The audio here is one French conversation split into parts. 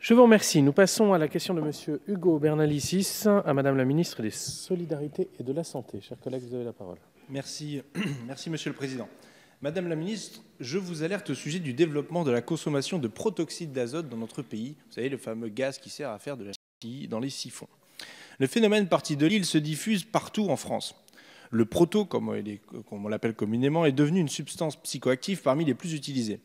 Je vous remercie. Nous passons à la question de Monsieur Hugo Bernalicis à Madame la ministre des Solidarités et de la Santé. Chers collègues, vous avez la parole. Merci, merci Monsieur le Président. Madame la ministre, je vous alerte au sujet du développement de la consommation de protoxyde d'azote dans notre pays. Vous savez, le fameux gaz qui sert à faire de la chimie dans les siphons. Le phénomène parti de l'île se diffuse partout en France. Le proto, comme on l'appelle communément, est devenu une substance psychoactive parmi les plus utilisées.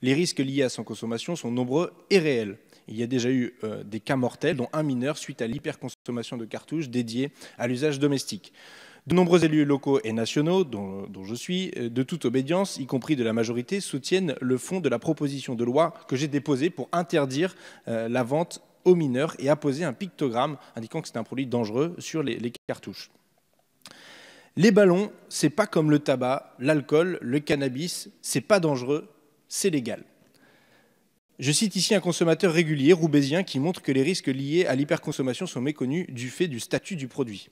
Les risques liés à son consommation sont nombreux et réels. Il y a déjà eu euh, des cas mortels, dont un mineur, suite à l'hyperconsommation de cartouches dédiées à l'usage domestique. De nombreux élus locaux et nationaux, dont, je suis, euh, de toute obédience, y compris de la majorité, soutiennent le fond de la proposition de loi que j'ai déposée pour interdire euh, la vente aux mineurs et apposer un pictogramme indiquant que c'est un produit dangereux sur les, cartouches. Les ballons, c'est pas comme le tabac, l'alcool, le cannabis, c'est pas dangereux, c'est légal. Je cite ici un consommateur régulier roubaisien qui montre que les risques liés à l'hyperconsommation sont méconnus du fait du statut du produit.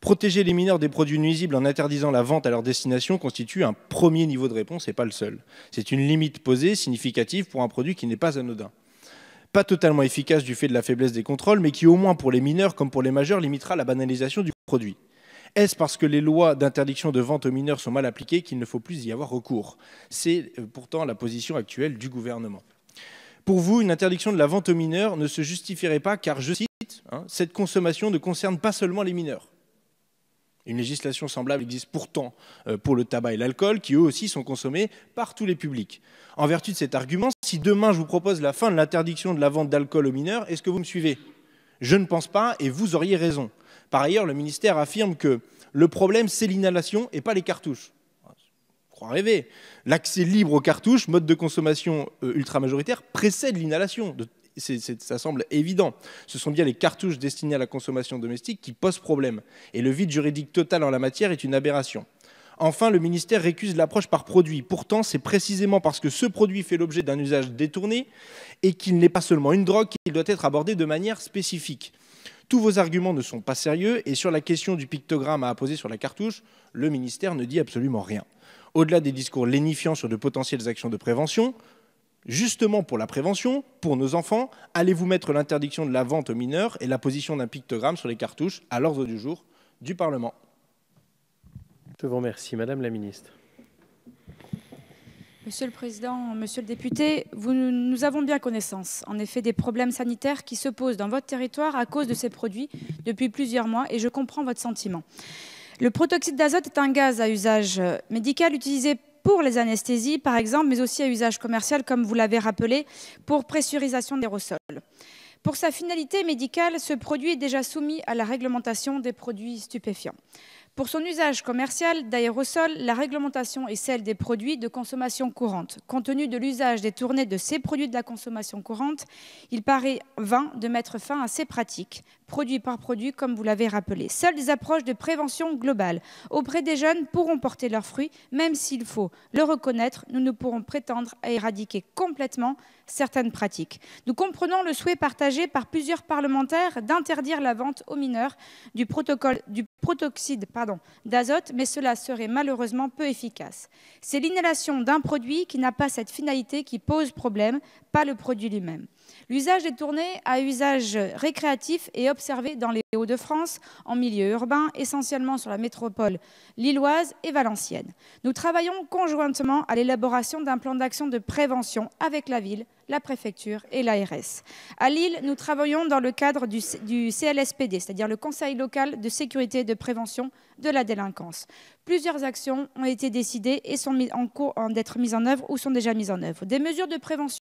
Protéger les mineurs des produits nuisibles en interdisant la vente à leur destination constitue un premier niveau de réponse et pas le seul. C'est une limite posée significative pour un produit qui n'est pas anodin. Pas totalement efficace du fait de la faiblesse des contrôles, mais qui au moins pour les mineurs comme pour les majeurs limitera la banalisation du produit. Est-ce parce que les lois d'interdiction de vente aux mineurs sont mal appliquées qu'il ne faut plus y avoir recours C'est euh, pourtant la position actuelle du gouvernement. Pour vous, une interdiction de la vente aux mineurs ne se justifierait pas car, je cite, hein, cette consommation ne concerne pas seulement les mineurs. Une législation semblable existe pourtant euh, pour le tabac et l'alcool, qui eux aussi sont consommés par tous les publics. En vertu de cet argument, si demain je vous propose la fin de l'interdiction de la vente d'alcool aux mineurs, est-ce que vous me suivez Je ne pense pas, et vous auriez raison. Par ailleurs, le ministère affirme que le problème, c'est l'inhalation et pas les cartouches. L'accès libre aux cartouches, mode de consommation euh, ultra-majoritaire, précède l'inhalation. ça semble évident. Ce sont bien les cartouches destinées à la consommation domestique qui posent problème. Et le vide juridique total en la matière est une aberration. Enfin, le ministère récuse l'approche par produit. Pourtant, c'est précisément parce que ce produit fait l'objet d'un usage détourné et qu'il n'est pas seulement une drogue qu'il doit être abordé de manière spécifique. Tous vos arguments ne sont pas sérieux et sur la question du pictogramme à apposer sur la cartouche, le ministère ne dit absolument rien au-delà des discours lénifiants sur de potentielles actions de prévention, justement pour la prévention, pour nos enfants, allez-vous mettre l'interdiction de la vente aux mineurs et la position d'un pictogramme sur les cartouches à l'ordre du jour du Parlement Je vous remercie, Madame la Ministre. Monsieur le Président, Monsieur le député, nous avons bien connaissance, en effet, des problèmes sanitaires qui se posent dans votre territoire à cause de ces produits depuis plusieurs mois et je comprends votre sentiment. Le protoxyde d'azote est un gaz à usage euh, médical utilisé pour les anesthésies, par exemple, mais aussi à usage commercial, comme vous l'avez rappelé, pour pressurisation d'aérosols. Pour sa finalité médicale, ce produit est déjà soumis à la réglementation des produits stupéfiants. Pour son usage commercial d'aérosol, la réglementation est celle des produits de consommation courante. Compte tenu de l'usage détourné de ces produits de la consommation courante, il paraît vain de mettre fin à ces pratiques, produit par produit, comme vous l'avez rappelé. Seules des approches de prévention globale auprès des jeunes pourront porter leurs fruits, même s'il faut le reconnaître, nous ne pourrons prétendre à éradiquer complètement certaines pratiques. Nous comprenons le souhait partagé par plusieurs parlementaires d'interdire la vente aux mineurs du protocole, du protoxyde d'azote, mais cela serait malheureusement peu efficace. C'est l'inhalation d'un produit qui n'a pas cette finalité qui pose problème, pas le produit lui-même. L'usage est tourné à usage récréatif et observé dans les Hauts-de-France, en milieu urbain, essentiellement sur la métropole lilloise et valencienne. Nous travaillons conjointement à l'élaboration d'un plan d'action de prévention avec la ville, la préfecture et l'ARS. À Lille, nous travaillons dans le cadre du, du CLSPD, c'est-à-dire le Conseil local de sécurité et de prévention de la délinquance. Plusieurs actions ont été décidées et sont en cours d'être mises en œuvre ou sont déjà mises en œuvre. Des mesures de prévention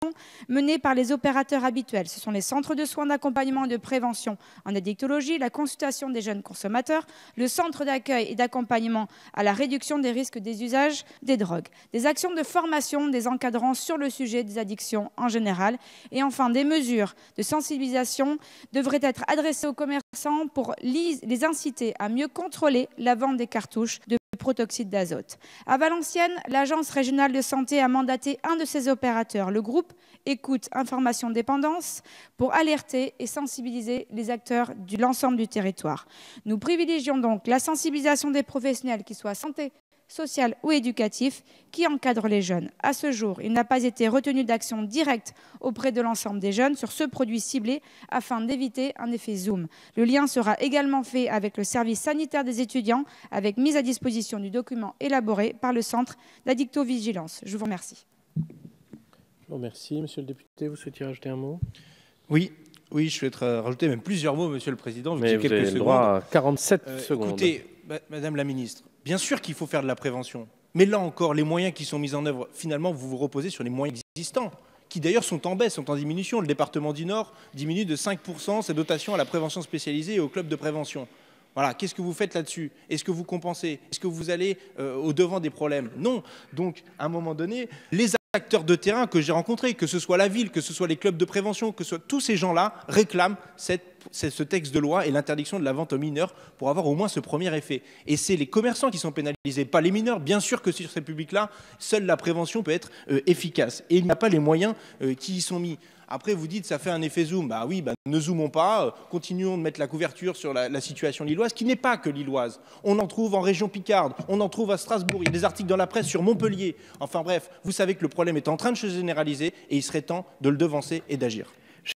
menées par les opérateurs habituels. Ce sont les centres de soins d'accompagnement et de prévention en addictologie, la consultation des jeunes consommateurs, le centre d'accueil et d'accompagnement à la réduction des risques des usages des drogues. Des actions de formation des encadrants sur le sujet des addictions en général. Et enfin, des mesures de sensibilisation devraient être adressées aux commerçants pour les inciter à mieux contrôler la vente des cartouches de protoxyde d'azote. À Valenciennes, l'Agence régionale de santé a mandaté un de ses opérateurs, le groupe Écoute Information Dépendance, pour alerter et sensibiliser les acteurs de l'ensemble du territoire. Nous privilégions donc la sensibilisation des professionnels, qui soient santé, social ou éducatif qui encadre les jeunes. À ce jour, il n'a pas été retenu d'action directe auprès de l'ensemble des jeunes sur ce produit ciblé afin d'éviter un effet zoom. Le lien sera également fait avec le service sanitaire des étudiants avec mise à disposition du document élaboré par le centre d'addicto-vigilance. Je vous remercie. Je vous remercie, monsieur le député. Vous souhaitez rajouter un mot Oui, oui, je souhaite rajouter même plusieurs mots, Monsieur le Président. Mais vous avez le droit à 47 euh, secondes. Écoutez, Madame la Ministre, Bien sûr qu'il faut faire de la prévention, mais là encore, les moyens qui sont mis en œuvre, finalement, vous vous reposez sur les moyens existants, qui d'ailleurs sont en baisse, sont en diminution. Le département du Nord diminue de 5% ses dotations à la prévention spécialisée et au club de prévention. Voilà, qu'est-ce que vous faites là-dessus Est-ce que vous compensez Est-ce que vous allez euh, au devant des problèmes Non. Donc, à un moment donné, les acteurs de terrain que j'ai rencontrés, que ce soit la ville, que ce soit les clubs de prévention, que ce soit tous ces gens-là réclament ce texte de loi et l'interdiction de la vente aux mineurs pour avoir au moins ce premier effet. Et c'est les commerçants qui sont pénalisés, pas les mineurs. Bien sûr que sur ces publics-là, seule la prévention peut être euh, efficace. Et il n'y a pas les moyens euh, qui y sont mis. Après, vous dites, ça fait un effet zoom. Bah oui, bah, ne zoomons pas, continuons de mettre la couverture sur la, situation lilloise, qui n'est pas que lilloise. On en trouve en région Picarde, on en trouve à Strasbourg, il y a des articles dans la presse sur Montpellier. Enfin bref, vous savez que le problème est en train de se généraliser et il serait temps de le devancer et d'agir.